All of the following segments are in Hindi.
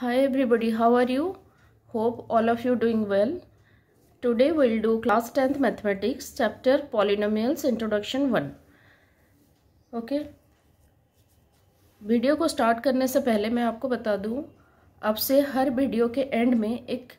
hi everybody how are you hope all of you doing well today we'll do class 10th mathematics chapter polynomials introduction 1 okay video को स्टार्ट करने से पहले मैं आपको बता दूं आपसे हर वीडियो के एंड में एक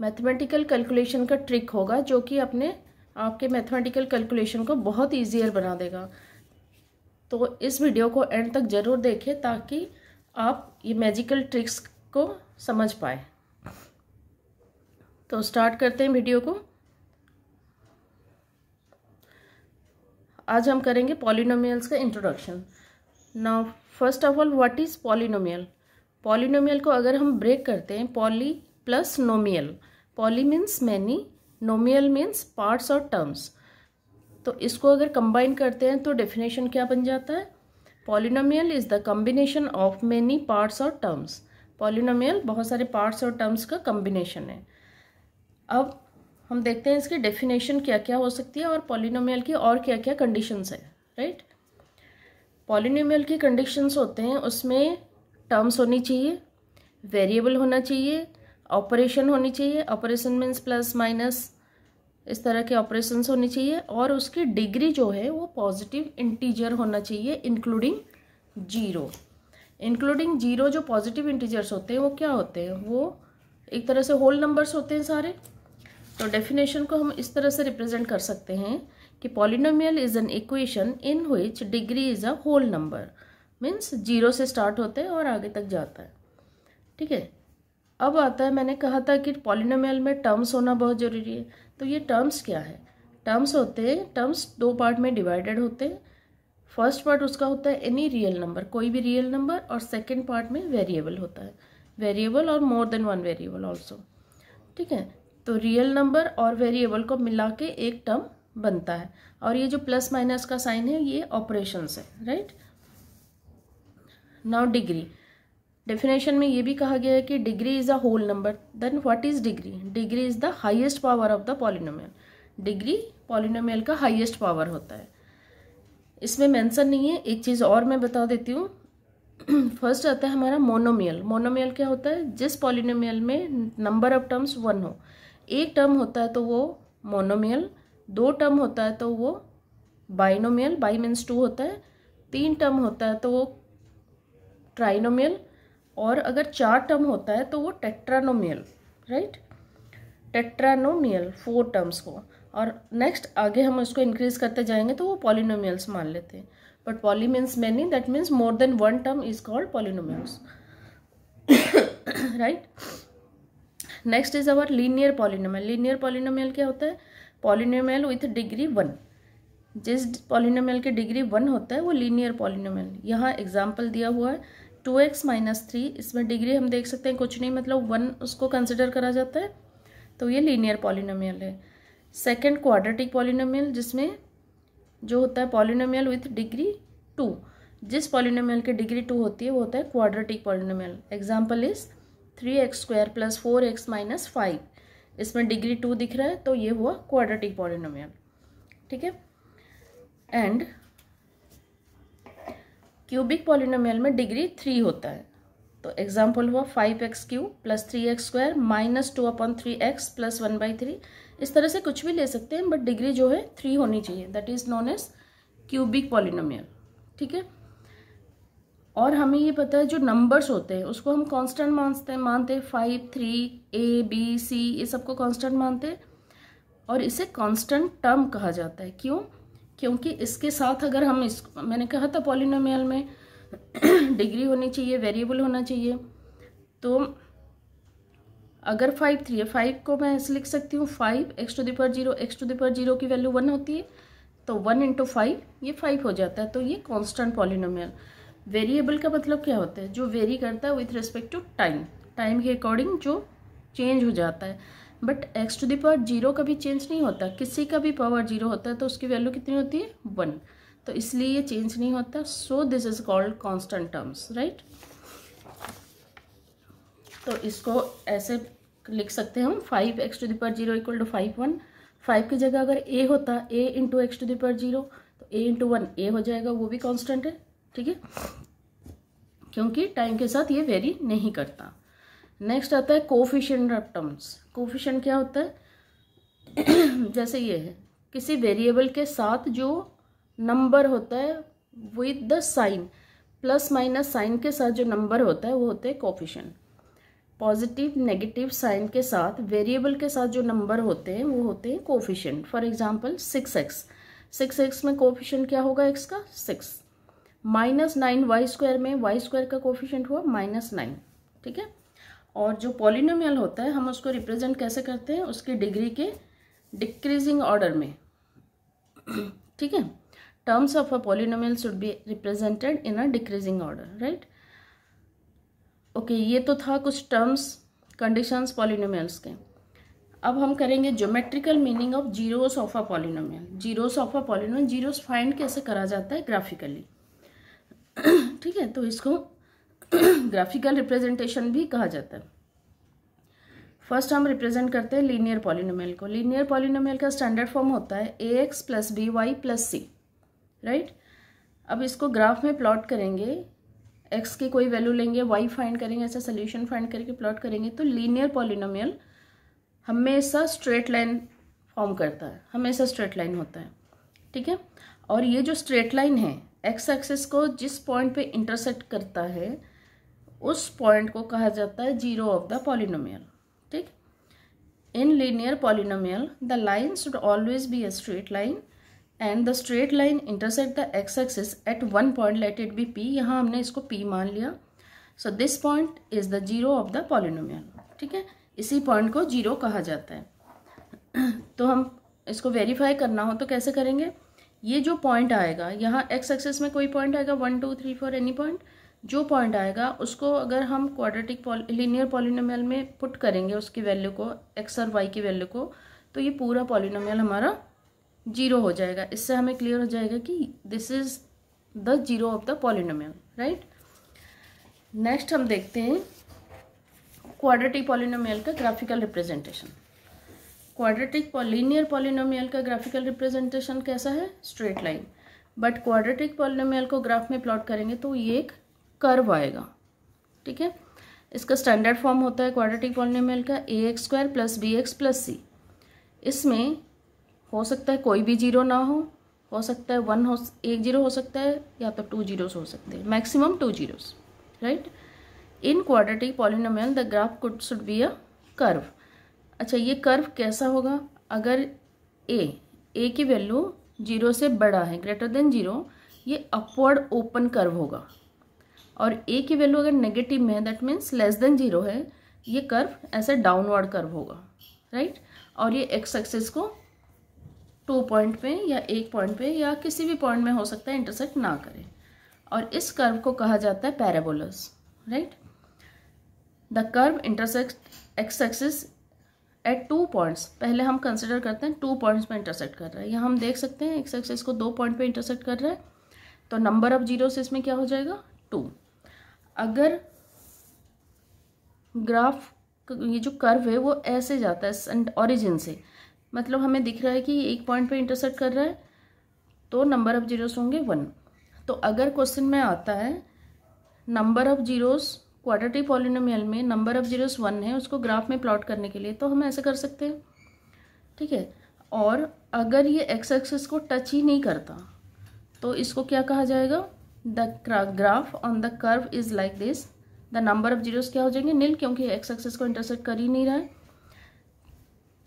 मैथमेटिकल कैलकुलेशन का ट्रिक होगा जो कि अपने आपके मैथमेटिकल कैलकुलेशन को बहुत ईजियर बना देगा तो इस वीडियो को एंड तक ज़रूर देखें ताकि आप ये मैजिकल ट्रिक्स को समझ पाए तो स्टार्ट करते हैं वीडियो को आज हम करेंगे पॉलिनोमियल्स का introduction now first of all what is polynomial polynomial को अगर हम ब्रेक करते हैं poly plus nomial poly means many nomial means parts और टर्म्स तो इसको अगर कंबाइन करते हैं तो डेफिनेशन क्या बन जाता है polynomial is the combination of many parts और टर्म्स पॉलिनोमियल बहुत सारे पार्ट्स और टर्म्स का कम्बिनेशन है अब हम देखते हैं इसकी डेफिनेशन क्या क्या हो सकती है और पॉलिनोमियल की और क्या क्या कंडीशंस है राइट पॉलिनोमियल की कंडीशंस होते हैं उसमें टर्म्स होनी चाहिए वेरिएबल होना चाहिए ऑपरेशन होनी चाहिए ऑपरेशन मीन्स प्लस माइनस इस तरह के ऑपरेशंस होने चाहिए और उसकी डिग्री जो है वो पॉजिटिव इंटीजर होना चाहिए इंक्लूडिंग जीरो इंक्लूडिंग जीरो जो पॉजिटिव इंटीजर्स होते हैं वो क्या होते हैं वो एक तरह से होल नंबर्स होते हैं सारे तो डेफिनेशन को हम इस तरह से रिप्रेजेंट कर सकते हैं कि polynomial is an equation in which degree is a whole number means zero से स्टार्ट होते हैं और आगे तक जाता है ठीक है अब आता है मैंने कहा था कि पॉलिनोमियल में टर्म्स होना बहुत ज़रूरी है तो ये टर्म्स क्या है टर्म्स होते हैं टर्म्स दो पार्ट में डिवाइडेड होते हैं फर्स्ट पार्ट उसका होता है एनी रियल नंबर कोई भी रियल नंबर और सेकेंड पार्ट में वेरिएबल होता है वेरिएबल और more than one variable also ठीक है तो रियल नंबर और वेरिएबल को मिला के एक टर्म बनता है और ये जो प्लस माइनस का साइन है ये ऑपरेशन है राइट नाउ डिग्री डेफिनेशन में ये भी कहा गया है कि degree is a whole number then what is degree degree is the highest power of the polynomial degree polynomial का हाइएस्ट पावर होता है इसमें मेंशन नहीं है एक चीज़ और मैं बता देती हूँ फर्स्ट आता है हमारा मोनोमियल मोनोमियल क्या होता है जिस पॉलिनोमियल में नंबर ऑफ टर्म्स वन हो एक टर्म होता है तो वो मोनोमियल दो टर्म होता है तो वो बाइनोमियल बाई मीन्स टू होता है तीन टर्म होता है तो वो ट्राइनोमियल और अगर चार टर्म होता है तो वो tetranomial right tetranomial four terms को और नेक्स्ट आगे हम उसको इंक्रीज़ करते जाएंगे तो वो पॉलिनोमियल्स मान लेते हैं but poly means many that means more than one term is called polynomials right next is our linear polynomial linear polynomial क्या होता है पॉलिनोमियल विथ डिग्री वन जिस पॉलिनोमियल की डिग्री वन होता है वो लीनियर पॉलिनोमियल यहाँ एग्जाम्पल दिया हुआ है टू एक्स माइनस थ्री इसमें डिग्री हम देख सकते हैं कुछ नहीं मतलब वन उसको कंसिडर करा जाता है तो ये लीनियर पॉलिनोमियल है सेकेंड क्वाड्रेटिक पॉलिनोमियल जिसमें जो होता है पॉलिनोमियल विथ डिग्री टू जिस पॉलिनोमियल की डिग्री टू होती है वो होता है quadratic polynomial example is three x square plus four x minus five इसमें डिग्री टू दिख रहा है तो ये हुआ क्वाड्रेटिक पॉलिनोमियल ठीक है एंड क्यूबिक पॉलिनोमियल में डिग्री थ्री होता है तो एग्जाम्पल हुआ five x cube plus three x square minus two upon three x plus one by three इस तरह से कुछ भी ले सकते हैं बट डिग्री जो है थ्री होनी चाहिए that is known as cubic polynomial ठीक है और हमें ये पता है जो नंबर्स होते हैं उसको हम कांस्टेंट मानते हैं मानते हैं five three A B C ये सबको कांस्टेंट मानते हैं और इसे कांस्टेंट टर्म कहा जाता है क्यों क्योंकि इसके साथ अगर हम इस मैंने कहा था पॉलिनोमियल में डिग्री होनी चाहिए वेरिएबल होना चाहिए तो अगर फाइव थ्री है फाइव को मैं ऐसे लिख सकती हूँ five x to the power zero x to the power zero की वैल्यू वन होती है तो वन इंटू फाइव ये फाइव हो जाता है तो ये कांस्टेंट पॉलिनोमियल वेरिएबल का मतलब क्या होता है जो वेरी करता है with respect to time time के अकॉर्डिंग जो चेंज हो जाता है but x to the power zero का भी चेंज नहीं होता किसी का भी पावर जीरो होता है तो उसकी वैल्यू कितनी होती है वन तो इसलिए ये चेंज नहीं होता so this is called constant terms right तो इसको ऐसे लिख सकते हैं हम five x to the power zero equal to five one five की जगह अगर ए होता A into x to the power zero तो ए इंटू वन ए हो जाएगा वो भी कॉन्स्टेंट है ठीक है क्योंकि टाइम के साथ ये वेरी नहीं करता नेक्स्ट आता है कोफिशियंट ऑफ टर्म्स कोफिशियंट क्या होता है जैसे ये है किसी वेरिएबल के साथ जो नंबर होता है with the sign plus minus sign के साथ जो नंबर होता है वो होते हैं कॉफिशन पॉजिटिव नेगेटिव साइन के साथ वेरिएबल के साथ जो नंबर होते हैं वो होते हैं coefficient for example six x six x में कोफिशियंट क्या होगा एक्स का six minus nine y square में वाई स्क्वायर का कोफिशियंट हुआ माइनस नाइन ठीक है और जो पॉलिनोमियल होता है हम उसको रिप्रेजेंट कैसे करते हैं उसकी डिग्री के डिक्रीजिंग ऑर्डर में ठीक है terms of a polynomial should be represented in a decreasing order right okay, ये तो था कुछ terms conditions polynomials के अब हम करेंगे geometrical meaning of zeros of a polynomial zeros of a polynomial zeros find कैसे करा जाता है ग्राफिकली ठीक है तो इसको ग्राफिकल रिप्रेजेंटेशन भी कहा जाता है फर्स्ट हम रिप्रेजेंट करते हैं लीनियर पॉलिनोमियल को लीनियर पॉलिनोमियल का स्टैंडर्ड फॉर्म होता है A x plus B y plus C right अब इसको ग्राफ में प्लॉट करेंगे एक्स की कोई वैल्यू लेंगे वाई फाइंड करेंगे ऐसा सोल्यूशन फाइंड करके प्लॉट करेंगे तो लीनियर पॉलिनोमियल हमेशा स्ट्रेट लाइन फॉर्म करता है हमेशा स्ट्रेट लाइन होता है ठीक है और ये जो स्ट्रेट लाइन है एक्स एक्सेस को जिस पॉइंट पे इंटरसेक्ट करता है उस पॉइंट को कहा जाता है जीरो ऑफ द पॉलिनोमियल ठीक in linear polynomial the line should always be a straight line and the straight line intersect the x axis at one point let it be P यहाँ हमने इसको पी मान लिया so this point is the zero of the polynomial ठीक है इसी पॉइंट को जीरो कहा जाता है तो हम इसको वेरीफाई करना हो तो कैसे करेंगे ये जो पॉइंट आएगा यहाँ एक्स एक्सेस में कोई पॉइंट आएगा one two three four any point जो पॉइंट आएगा उसको अगर हम क्वाड्रेटिक लीनियर पॉलिनोमियल में पुट करेंगे उसकी वैल्यू को एक्स और वाई की वैल्यू को तो ये पूरा पॉलिनोमियल हमारा जीरो हो जाएगा इससे हमें क्लियर हो जाएगा कि this is the zero of the polynomial right next हम देखते हैं क्वाड्रेटिक पॉलिनोमियल का graphical representation quadratic linear polynomial का ग्राफिकल रिप्रेजेंटेशन कैसा है straight line but quadratic polynomial को ग्राफ में प्लॉट करेंगे तो ये एक कर्व आएगा ठीक है इसका स्टैंडर्ड फॉर्म होता है क्वाड्रेटिक पॉलिनोमियल का A x square plus B x plus C इसमें हो सकता है कोई भी जीरो ना हो हो सकता है वन हो एक जीरो हो सकता है या तो टू जीरोस हो सकते हैं maximum two zeros right in quadratic polynomial the graph could should be a curve अच्छा ये कर्व कैसा होगा अगर ए ए की वैल्यू जीरो से बड़ा है ग्रेटर देन जीरो ये अपवर्ड ओपन कर्व होगा और ए की वैल्यू अगर नेगेटिव में है that means less than zero है ये कर्व ऐसे डाउनवर्ड कर्व होगा राइट right? और ये एक्स एक्सेस को टू पॉइंट पे या एक पॉइंट पे या किसी भी पॉइंट में हो सकता है इंटरसेक्ट ना करे और इस कर्व को कहा जाता है parabolas right the curve intersect x axis at two points पहले हम कंसिडर करते हैं टू पॉइंट्स पे इंटरसेक्ट कर रहा है या हम देख सकते हैं एक्स एक्सिस को दो पॉइंट पे इंटरसेक्ट कर रहा है तो नंबर ऑफ जीरो से इसमें क्या हो जाएगा टू अगर ग्राफ ये जो कर्व है वो ऐसे जाता है ऑरिजिन से मतलब हमें दिख रहा है कि एक पॉइंट पे इंटरसेक्ट कर रहा है तो नंबर ऑफ जीरोस होंगे वन तो अगर क्वेश्चन में आता है number of zeros quadratic polynomial में नंबर ऑफ जीरोस वन है उसको ग्राफ में प्लॉट करने के लिए तो हम ऐसे कर सकते हैं ठीक है और अगर ये एक्स एक्सिस को टच ही नहीं करता तो इसको क्या कहा जाएगा the graph on the curve is like this the number of zeros क्या हो जाएंगे नील क्योंकि एक्स एक्सिस को इंटरसेक्ट कर ही नहीं रहा है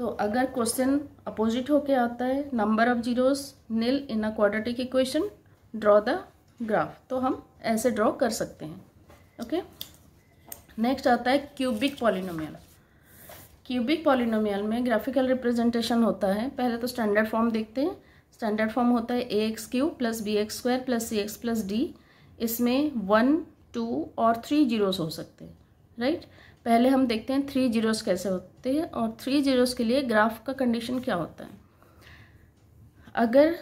तो अगर क्वेश्चन अपोजिट होके आता है number of zeros nil in a quadratic equation draw the graph तो हम ऐसे ड्रॉ कर सकते हैं ओके नेक्स्ट आता है क्यूबिक पॉलिनोमियल क्यूबिक पॉलिनोमियल में ग्राफिकल रिप्रेजेंटेशन होता है पहले तो स्टैंडर्ड फॉर्म देखते हैं स्टैंडर्ड फॉर्म होता है A x cube plus B x square plus C x plus D इसमें वन टू और थ्री जीरोस हो सकते हैं राइट right? पहले हम देखते हैं थ्री जीरोस कैसे होते हैं और थ्री जीरोस के लिए ग्राफ का कंडीशन क्या होता है अगर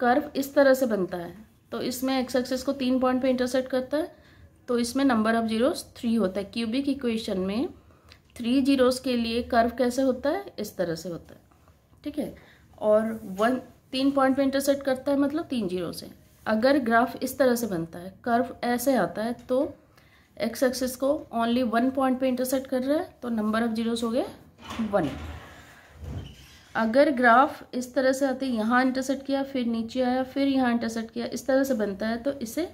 कर्व इस तरह से बनता है तो इसमें एक्स एक्सेस को तीन पॉइंट पे इंटरसेक्ट करता है तो इसमें नंबर ऑफ जीरोस थ्री होता है क्यूबिक इक्वेशन में थ्री जीरोस के लिए कर्व कैसे होता है इस तरह से होता है ठीक है और वन तीन पॉइंट पे इंटरसेक्ट करता है मतलब तीन जीरो से अगर ग्राफ इस तरह से बनता है कर्व ऐसे आता है तो एक्स एक्सिस को ओनली वन पॉइंट पे इंटरसेक्ट कर रहा है तो नंबर ऑफ जीरोस हो गए वन अगर ग्राफ इस तरह से आते यहाँ इंटरसेक्ट किया फिर नीचे आया फिर यहाँ इंटरसेक्ट किया इस तरह से बनता है तो इसे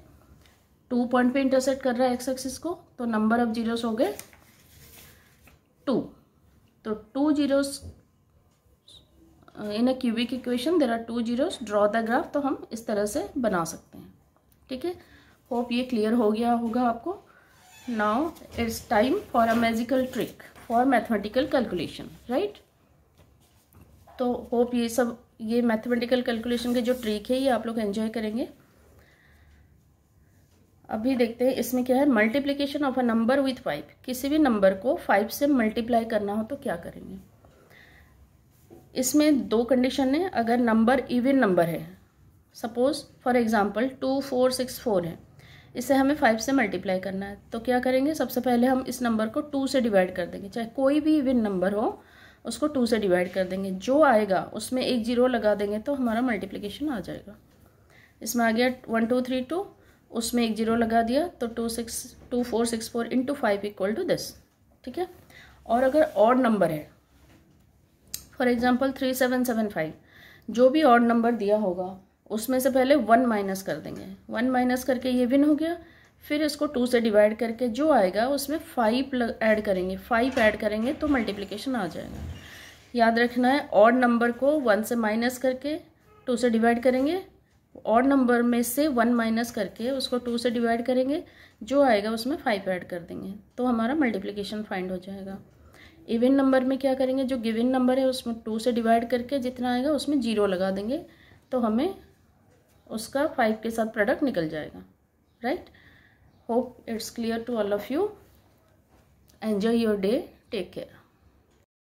टू पॉइंट पे इंटरसेक्ट कर रहा है एक्स एक्सिस को तो नंबर ऑफ जीरोस हो गए टू तो two zeros in a cubic equation there are two zeros draw the graph तो हम इस तरह से बना सकते हैं ठीक है होप ये क्लियर हो गया होगा आपको now it's time for a magical trick for mathematical calculation right तो होप ये सब ये मैथमेटिकल कैलकुलेशन के जो ट्रिक है ये आप लोग एंजॉय करेंगे अभी देखते हैं इसमें क्या है multiplication of a number with five किसी भी नंबर को फाइव से मल्टीप्लाई करना हो तो क्या करेंगे इसमें दो कंडीशन है अगर नंबर इवन नंबर है suppose for example two four six four है इसे हमें फाइव से मल्टीप्लाई करना है तो क्या करेंगे सबसे पहले हम इस नंबर को टू से डिवाइड कर देंगे चाहे कोई भी विन नंबर हो उसको टू से डिवाइड कर देंगे जो आएगा उसमें एक जीरो लगा देंगे तो हमारा मल्टीप्लीकेशन आ जाएगा इसमें आ गया वन टू थ्री टू उसमें एक जीरो लगा दिया तो two six two four six four into five equal to this ठीक है और अगर ऑड नंबर है for example three seven seven five जो भी ऑड नंबर दिया होगा उसमें से पहले वन माइनस कर देंगे वन माइनस करके ये विन हो गया फिर इसको टू से डिवाइड करके जो आएगा उसमें फाइव ऐड करेंगे फाइव ऐड करेंगे तो मल्टीप्लिकेशन आ जाएगा याद रखना है और नंबर को वन से माइनस करके टू से डिवाइड करेंगे और नंबर में से वन माइनस करके उसको टू से डिवाइड करेंगे जो आएगा उसमें फाइव ऐड कर देंगे तो हमारा मल्टीप्लिकेशन फाइंड हो जाएगा इवन नंबर में क्या करेंगे जो गिविन नंबर है उसमें टू से डिवाइड करके जितना आएगा उसमें जीरो लगा देंगे तो हमें उसका फाइव के साथ प्रोडक्ट निकल जाएगा right hope it's clear to all of you enjoy your day take care